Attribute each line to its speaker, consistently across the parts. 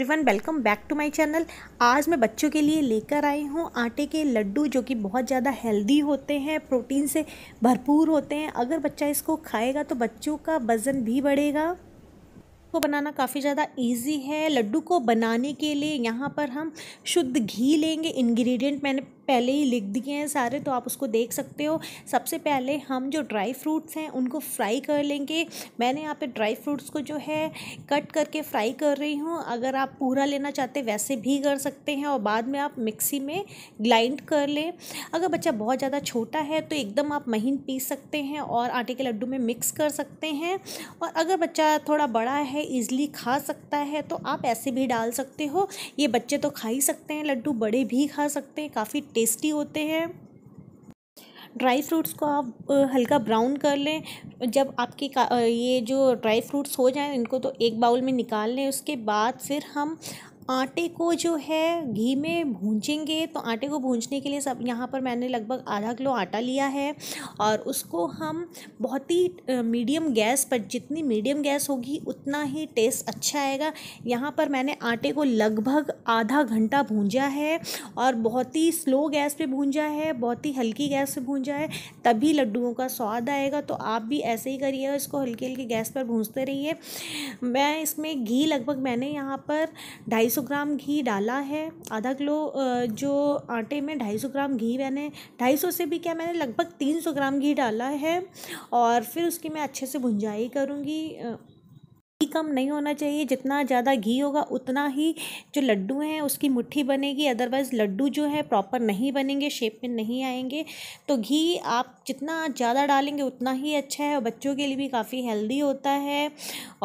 Speaker 1: everyone welcome back to my channel आज मैं बच्चों के लिए लेकर आई हूँ आटे के लड्डू जो कि बहुत ज़्यादा हेल्दी होते हैं प्रोटीन से भरपूर होते हैं अगर बच्चा इसको खाएगा तो बच्चों का वज़न भी बढ़ेगा को बनाना काफ़ी ज़्यादा इजी है लड्डू को बनाने के लिए यहाँ पर हम शुद्ध घी लेंगे इंग्रेडिएंट मैंने पहले ही लिख दिए हैं सारे तो आप उसको देख सकते हो सबसे पहले हम जो ड्राई फ्रूट्स हैं उनको फ्राई कर लेंगे मैंने यहाँ पे ड्राई फ्रूट्स को जो है कट करके फ्राई कर रही हूँ अगर आप पूरा लेना चाहते वैसे भी कर सकते हैं और बाद में आप मिक्सी में ग्लाइंड कर लें अगर बच्चा बहुत ज़्यादा छोटा है तो एकदम आप महीन पीस सकते हैं और आटे के लड्डू में मिक्स कर सकते हैं और अगर बच्चा थोड़ा बड़ा है ईज़िली खा सकता है तो आप ऐसे भी डाल सकते हो ये बच्चे तो खा ही सकते हैं लड्डू बड़े भी खा सकते हैं काफ़ी टेस्टी होते हैं ड्राई फ्रूट्स को आप हल्का ब्राउन कर लें जब आपके ये जो ड्राई फ्रूट्स हो जाएं इनको तो एक बाउल में निकाल लें उसके बाद फिर हम आटे को जो है घी में भूंजेंगे तो आटे को भूंजने के लिए सब यहाँ पर मैंने लगभग आधा किलो आटा लिया है और उसको हम बहुत ही मीडियम गैस पर जितनी मीडियम गैस होगी उतना ही टेस्ट अच्छा आएगा यहाँ पर मैंने आटे को लगभग आधा घंटा भूंजा है और बहुत ही स्लो गैस पे भूंजा है बहुत ही हल्की गैस पर भूंजा है तभी लड्डुओं का स्वाद आएगा तो आप भी ऐसे ही करिएगा इसको हल्की हल्की गैस पर भूंजते रहिए मैं इसमें घी लगभग मैंने यहाँ पर ढाई सौ ग्राम घी डाला है आधा किलो जो आटे में ढाई सौ ग्राम घी मैंने ढाई सौ से भी क्या मैंने लगभग तीन सौ ग्राम घी डाला है और फिर उसकी मैं अच्छे से भुंजाई करूँगी कम नहीं होना चाहिए जितना ज़्यादा घी होगा उतना ही जो लड्डू हैं उसकी मुट्ठी बनेगी अदरवाइज़ लड्डू जो है प्रॉपर नहीं बनेंगे शेप में नहीं आएंगे तो घी आप जितना ज़्यादा डालेंगे उतना ही अच्छा है और बच्चों के लिए भी काफ़ी हेल्दी होता है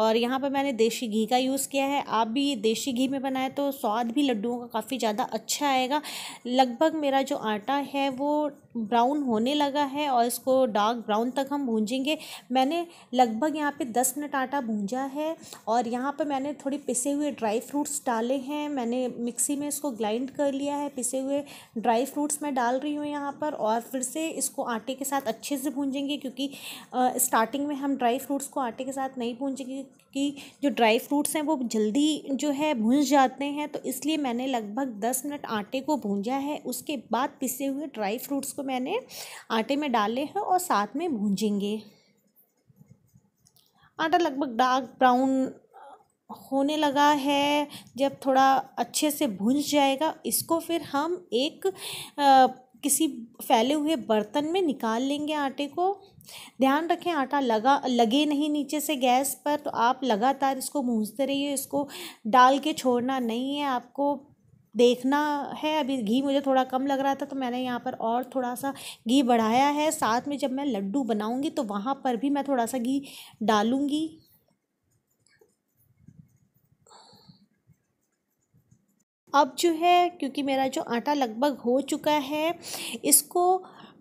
Speaker 1: और यहाँ पर मैंने देसी घी का यूज़ किया है आप भी देसी घी में बनाए तो स्वाद भी लड्डुओं का काफ़ी ज़्यादा अच्छा आएगा लगभग मेरा जो आटा है वो ब्राउन होने लगा है और इसको डार्क ब्राउन तक हम भूंजेंगे मैंने लगभग यहाँ पे दस मिनट आटा भूंजा है और यहाँ पर मैंने थोड़ी पिसे हुए ड्राई फ्रूट्स डाले हैं मैंने मिक्सी में इसको ग्लाइंड कर लिया है पिसे हुए ड्राई फ्रूट्स मैं डाल रही हूँ यहाँ पर और फिर से इसको आटे के साथ अच्छे से भूंजेंगे क्योंकि स्टार्टिंग में हम ड्राई फ्रूट्स को आटे के साथ नहीं भूंजेंगे कि जो ड्राई फ्रूट्स हैं वो जल्दी जो है भूंज जाते हैं तो इसलिए मैंने लगभग दस मिनट आटे को भूंजा है उसके बाद पिसे हुए ड्राई फ्रूट्स को मैंने आटे में डाले हैं और साथ में भूंजेंगे आटा लगभग डार्क ब्राउन होने लगा है जब थोड़ा अच्छे से भुंज जाएगा इसको फिर हम एक आ, किसी फैले हुए बर्तन में निकाल लेंगे आटे को ध्यान रखें आटा लगा लगे नहीं नीचे से गैस पर तो आप लगातार इसको भूंजते रहिए इसको डाल के छोड़ना नहीं है आपको देखना है अभी घी मुझे थोड़ा कम लग रहा था तो मैंने यहाँ पर और थोड़ा सा घी बढ़ाया है साथ में जब मैं लड्डू बनाऊँगी तो वहाँ पर भी मैं थोड़ा सा घी डालूँगी अब जो है क्योंकि मेरा जो आटा लगभग हो चुका है इसको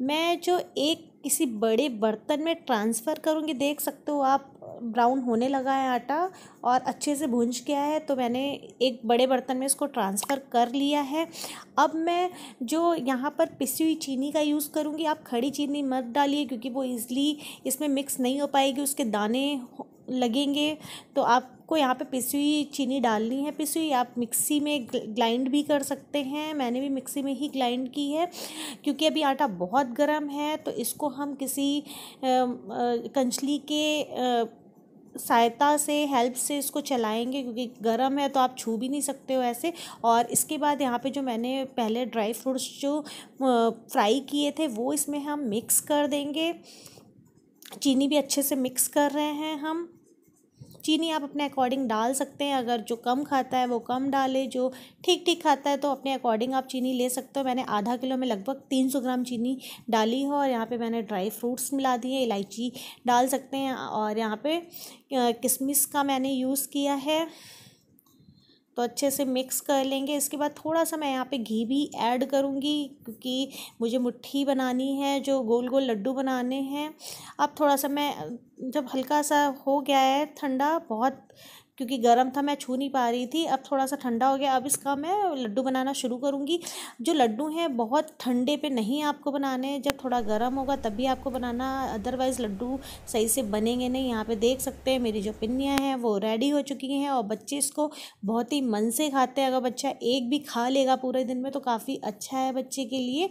Speaker 1: मैं जो एक किसी बड़े बर्तन में ट्रांसफ़र करूँगी देख सकते हो आप ब्राउन होने लगा है आटा और अच्छे से भूंज गया है तो मैंने एक बड़े बर्तन में इसको ट्रांसफ़र कर लिया है अब मैं जो यहाँ पर पिसी हुई चीनी का यूज़ करूँगी आप खड़ी चीनी मत डालिए क्योंकि वो ईज़िली इसमें मिक्स नहीं हो पाएगी उसके दाने लगेंगे तो आपको यहाँ पे पिसी हुई चीनी डालनी है पिसी हुई आप मिक्सी में ग्लाइंड भी कर सकते हैं मैंने भी मिक्सी में ही ग्लाइंड की है क्योंकि अभी आटा बहुत गर्म है तो इसको हम किसी कंचली के आ, सहायता से हेल्प से इसको चलाएंगे क्योंकि गर्म है तो आप छू भी नहीं सकते हो ऐसे और इसके बाद यहाँ पे जो मैंने पहले ड्राई फ्रूट्स जो फ्राई किए थे वो इसमें हम मिक्स कर देंगे चीनी भी अच्छे से मिक्स कर रहे हैं हम चीनी आप अपने अकॉर्डिंग डाल सकते हैं अगर जो कम खाता है वो कम डाले जो ठीक ठीक खाता है तो अपने अकॉर्डिंग आप चीनी ले सकते हो मैंने आधा किलो में लगभग तीन सौ ग्राम चीनी डाली है और यहाँ पे मैंने ड्राई फ्रूट्स मिला दिए इलायची डाल सकते हैं और यहाँ पे किशमिश का मैंने यूज़ किया है तो अच्छे से मिक्स कर लेंगे इसके बाद थोड़ा सा मैं यहाँ पे घी भी ऐड करूँगी क्योंकि मुझे मुट्ठी बनानी है जो गोल गोल लड्डू बनाने हैं अब थोड़ा सा मैं जब हल्का सा हो गया है ठंडा बहुत क्योंकि गर्म था मैं छू नहीं पा रही थी अब थोड़ा सा ठंडा हो गया अब इसका मैं लड्डू बनाना शुरू करूँगी जो लड्डू हैं बहुत ठंडे पे नहीं आपको बनाने जब थोड़ा गर्म होगा तभी आपको बनाना अदरवाइज़ लड्डू सही से बनेंगे नहीं यहाँ पर देख सकते हैं मेरी जो पिन्नियाँ हैं वो रेडी हो चुकी हैं और बच्चे इसको बहुत ही मन से खाते हैं अगर बच्चा एक भी खा लेगा पूरे दिन में तो काफ़ी अच्छा है बच्चे के लिए